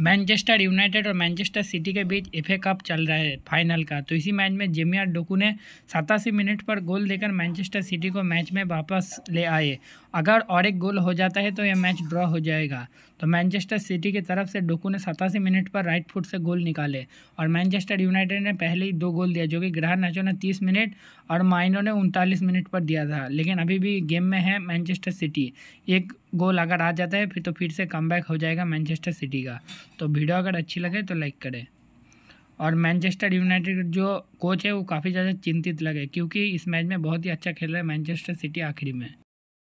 Manchester United और Manchester City के बीच एफ कप चल रहा है फाइनल का तो इसी मैच में जेमिया डोकू ने सतासी मिनट पर गोल देकर मैनचेस्टर सिटी को मैच में वापस ले आए अगर और एक गोल हो जाता है तो यह मैच ड्रॉ हो जाएगा तो मैनचेस्टर सिटी की तरफ से डोकू ने सतासी मिनट पर राइट फुट से गोल निकाले और मैनचेस्टर यूनाइटेड ने पहले ही दो गोल दिया जो कि ग्रह नाचो ने तीस मिनट और माइनो ने उनतालीस मिनट पर दिया था लेकिन अभी भी गेम में है मैनचेस्टर सिटी एक गोल अगर आ जाता है फिर तो फिर से कम हो जाएगा मैनचेस्टर सिटी का तो वीडियो अगर अच्छी लगे तो लाइक करें और मैनचेस्टर यूनाइटेड जो कोच है वो काफ़ी ज़्यादा चिंतित लगे क्योंकि इस मैच में बहुत ही अच्छा खेल रहा है मैनचेस्टर सिटी आखिरी में